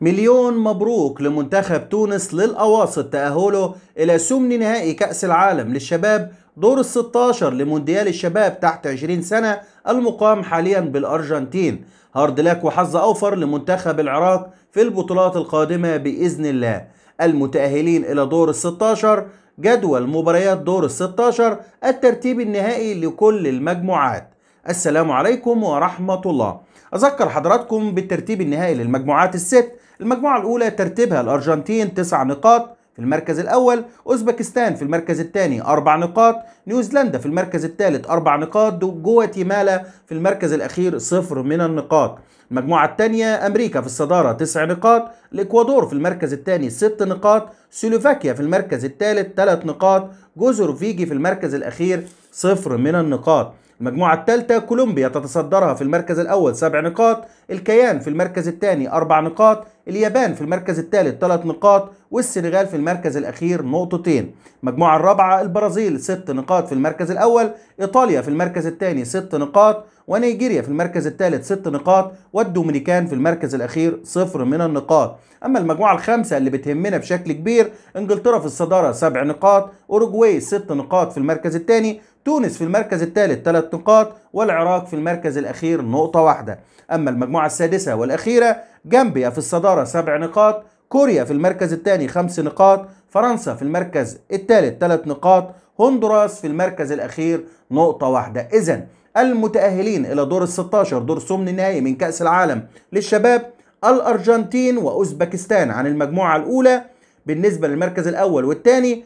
مليون مبروك لمنتخب تونس للأواسط تأهله إلى سمن نهائي كأس العالم للشباب دور ال 16 لمونديال الشباب تحت 20 سنة المقام حاليا بالأرجنتين هارد لك وحظ أوفر لمنتخب العراق في البطولات القادمة بإذن الله المتأهلين إلى دور ال 16 جدول مباريات دور ال 16 الترتيب النهائي لكل المجموعات السلام عليكم ورحمة الله أذكر حضراتكم بالترتيب النهائي للمجموعات الست المجموعة الأولى ترتيبها الأرجنتين تسع نقاط في المركز الأول أوزبكستان في المركز الثاني أربع نقاط نيوزيلندا في المركز الثالث أربع نقاط جواتيمالا في المركز الأخير صفر من النقاط المجموعة الثانية أمريكا في الصدارة تسع نقاط الإكوادور في المركز الثاني ست نقاط سلوفاكيا في المركز الثالث ثلاث نقاط جزر فيجي في المركز الأخير صفر من النقاط المجموعة الثالثة كولومبيا تتصدرها في المركز الأول سبع نقاط الكيان في المركز الثاني أربع نقاط اليابان في المركز الثالث ثلاث نقاط والسنغال في المركز الأخير نقطتين المجموعة الرابعة البرازيل ست نقاط في المركز الأول إيطاليا في المركز الثاني ست نقاط ونيجيريا في المركز الثالث ست نقاط والدومينيكان في المركز الأخير صفر من النقاط أما المجموعة الخامسة اللي بتهمنا بشكل كبير إنجلترا في الصدارة سبع نقاط أوروجواي ست نقاط في المركز الثاني تونس في المركز الثالث ثلاث نقاط والعراق في المركز الأخير نقطة واحدة أما المجموعة السادسة والأخيرة جامبيا في الصدارة سبع نقاط كوريا في المركز الثاني خمس نقاط فرنسا في المركز الثالث ثلاث نقاط هندوراس في المركز الأخير نقطة واحدة إذا المتأهلين إلى دور الستاشر دور ثمن النهائي من كأس العالم للشباب الأرجنتين وأوزبكستان عن المجموعة الأولى بالنسبة للمركز الأول والثاني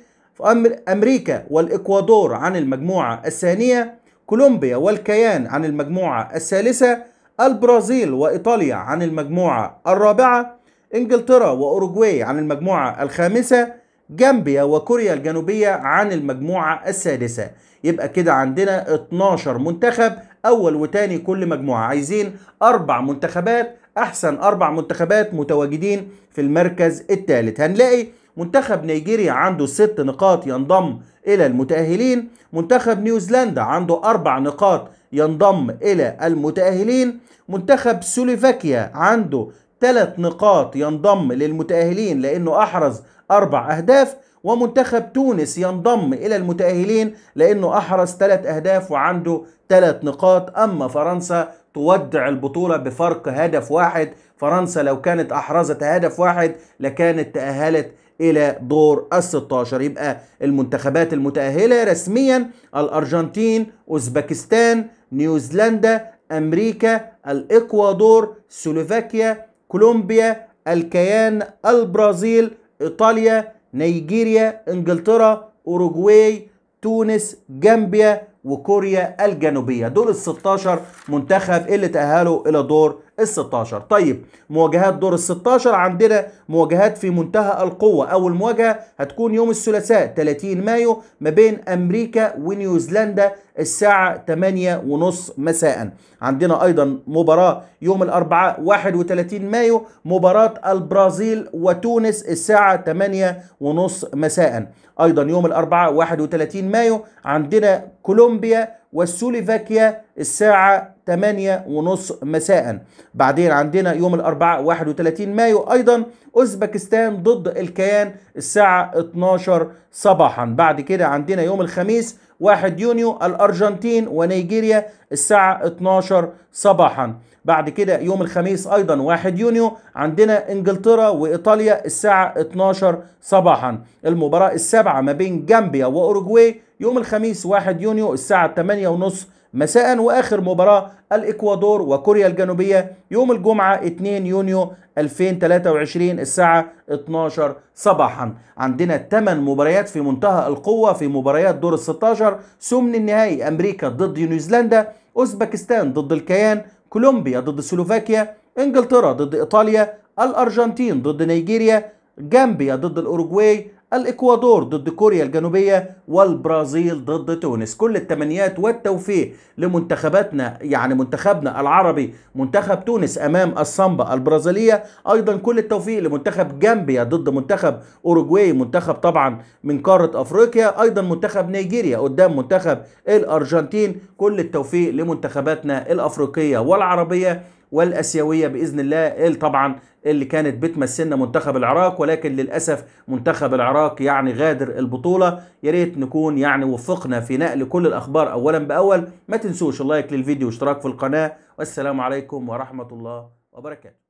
أمريكا والإكوادور عن المجموعة الثانية كولومبيا والكيان عن المجموعة الثالثة البرازيل وإيطاليا عن المجموعة الرابعة إنجلترا وأوروجواي عن المجموعة الخامسة جامبيا وكوريا الجنوبية عن المجموعة السادسة يبقى كده عندنا 12 منتخب أول وتاني كل مجموعة عايزين أربع منتخبات أحسن أربع منتخبات متواجدين في المركز الثالث هنلاقي منتخب نيجيريا عنده ست نقاط ينضم إلى المتأهلين منتخب نيوزيلندا عنده أربع نقاط ينضم إلى المتأهلين منتخب سلوفاكيا عنده ثلاث نقاط ينضم للمتأهلين لأنه أحرز أربع أهداف ومنتخب تونس ينضم إلى المتأهلين لأنه أحرز ثلاث أهداف وعنده ثلاث نقاط أما فرنسا تودع البطولة بفرق هدف واحد فرنسا لو كانت أحرزت هدف واحد لكانت تأهلت إلى دور ال 16 يبقى المنتخبات المتأهلة رسميا الأرجنتين أوزبكستان نيوزيلندا أمريكا الإكوادور سلوفاكيا كولومبيا الكيان البرازيل إيطاليا نيجيريا إنجلترا أوروغواي تونس جامبيا وكوريا الجنوبية دول ال 16 منتخب اللي تأهلوا إلى دور ال 16 طيب مواجهات دور ال 16 عندنا مواجهات في منتهى القوة أول مواجهة هتكون يوم الثلاثاء 30 مايو ما بين أمريكا ونيوزيلندا الساعة 8 ونص مساء عندنا أيضا مباراة يوم الأربعاء 31 مايو مباراة البرازيل وتونس الساعة 8 ونص مساء أيضا يوم الأربعاء 31 مايو عندنا كولومبيا والسوليفاكيا الساعة 8 ونص مساء بعدين عندنا يوم الأربعاء 31 مايو أيضا أوزبكستان ضد الكيان الساعة 12 صباحا بعد كده عندنا يوم الخميس 1 يونيو الأرجنتين ونيجيريا الساعة 12 صباحا بعد كده يوم الخميس أيضا 1 يونيو عندنا إنجلترا وإيطاليا الساعة 12 صباحا المباراة السابعة ما بين جامبيا وأوروجواي يوم الخميس 1 يونيو الساعة 8 ونص مساء واخر مباراه الاكوادور وكوريا الجنوبيه يوم الجمعه 2 يونيو 2023 الساعه 12 صباحا عندنا 8 مباريات في منتهى القوه في مباريات دور ال 16 سمن النهائي امريكا ضد نيوزيلندا اوزبكستان ضد الكيان كولومبيا ضد سلوفاكيا انجلترا ضد ايطاليا الارجنتين ضد نيجيريا جامبيا ضد الاوروغواي الإكوادور ضد كوريا الجنوبية والبرازيل ضد تونس كل التمنيات والتوفيق لمنتخباتنا يعني منتخبنا العربي منتخب تونس أمام الصمبا البرازيلية أيضا كل التوفيق لمنتخب جامبيا ضد منتخب أوروجواي منتخب طبعا من قارة أفريقيا أيضا منتخب نيجيريا قدام منتخب الأرجنتين كل التوفيق لمنتخباتنا الأفريقية والعربية والاسيويه باذن الله طبعا اللي كانت بتمثلنا منتخب العراق ولكن للاسف منتخب العراق يعني غادر البطوله يا ريت نكون يعني وفقنا في نقل كل الاخبار اولا باول ما تنسوش اللايك للفيديو واشتراك في القناه والسلام عليكم ورحمه الله وبركاته